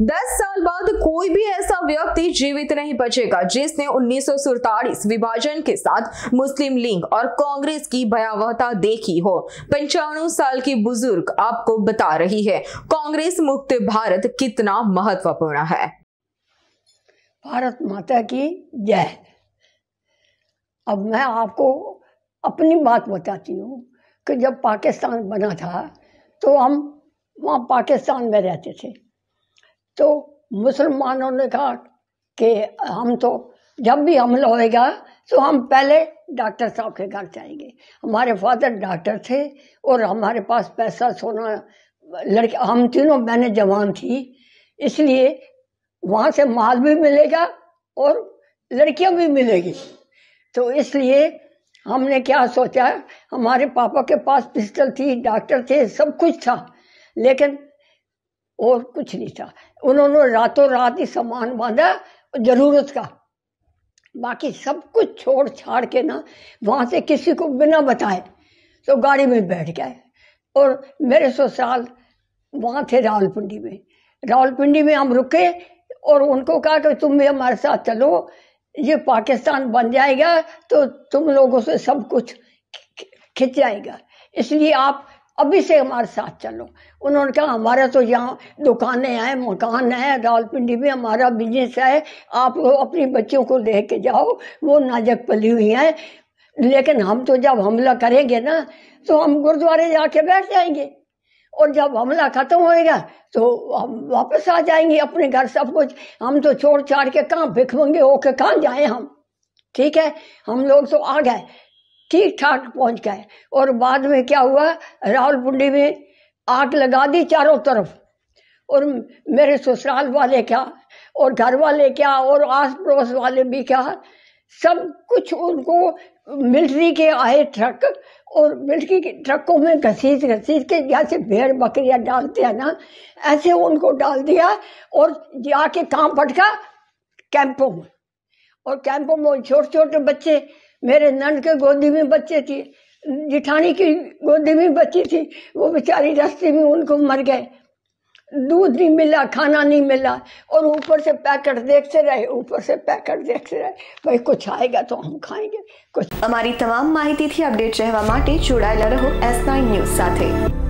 दस साल बाद कोई भी ऐसा व्यक्ति जीवित नहीं बचेगा जिसने उन्नीस विभाजन के साथ मुस्लिम लीग और कांग्रेस की भयावहता देखी हो पंचानवे साल की बुजुर्ग आपको बता रही है कांग्रेस मुक्त भारत कितना महत्वपूर्ण है भारत माता की जय अब मैं आपको अपनी बात बताती हूँ कि जब पाकिस्तान बना था तो हम वहाँ पाकिस्तान में रहते थे तो मुसलमानों ने कहा कि हम तो जब भी हमला होएगा तो हम पहले डॉक्टर साहब के घर जाएंगे हमारे फादर डॉक्टर थे और हमारे पास पैसा सोना लड़के हम तीनों बहनें जवान थी इसलिए वहाँ से माल भी मिलेगा और लड़कियाँ भी मिलेगी तो इसलिए हमने क्या सोचा हमारे पापा के पास पिस्टल थी डॉक्टर थे सब कुछ था लेकिन और कुछ नहीं था उन्होंने रातों रात ही सामान बांधा जरूरत का बाकी सब कुछ छोड़ छाड़ के ना वहां से किसी को बिना बताए तो गाड़ी में बैठ गए और मेरे ससुराल वहां थे रावलपिंडी में रावलपिंडी में हम रुके और उनको कहा कि तुम भी हमारे साथ चलो ये पाकिस्तान बन जाएगा तो तुम लोगों से सब कुछ खिंच जाएगा इसलिए आप अभी से हमारे साथ चलो उन्होंने कहा हमारा तो यहाँ दुकानें हैं मकान है रावलपिंडी में हमारा बिजनेस है आप अपनी बच्चियों को ले के जाओ वो नाजक पली हुई हैं लेकिन हम तो जब हमला करेंगे ना तो हम गुरुद्वारे जाके बैठ जाएंगे और जब हमला खत्म होएगा तो हम वापस आ जाएंगे अपने घर सब कुछ हम तो छोड़ छाड़ के कहाँ भिखमंगे होके कहाँ जाए हम ठीक है हम लोग तो आ गए ठीक ठाक पहुंच गए और बाद में क्या हुआ पुंडी में आग लगा दी चारों तरफ और मेरे ससुराल वाले क्या और घर वाले क्या और आस पड़ोस वाले भी क्या सब कुछ उनको मिल्ट्री के आए ट्रक और मिल्ट्री के ट्रकों में घसीट घसीट के जैसे भेड़ बकरियां डालते हैं ना ऐसे उनको डाल दिया और जाके काम पटका कैंपों में और कैंपों में छोटे छोटे बच्चे मेरे नंद के गोदी में बच्चे थे जिठानी की गोदी में बच्ची थी वो बेचारी रास्ते में उनको मर गए दूध नहीं मिला खाना नहीं मिला और ऊपर से पैकेट देखते रहे ऊपर से पैकेट देखते रहे भाई कुछ आएगा तो हम खाएंगे कुछ हमारी तमाम અપડેટ थी अपडेट रहो एस नाइन न्यूज साथ સાથે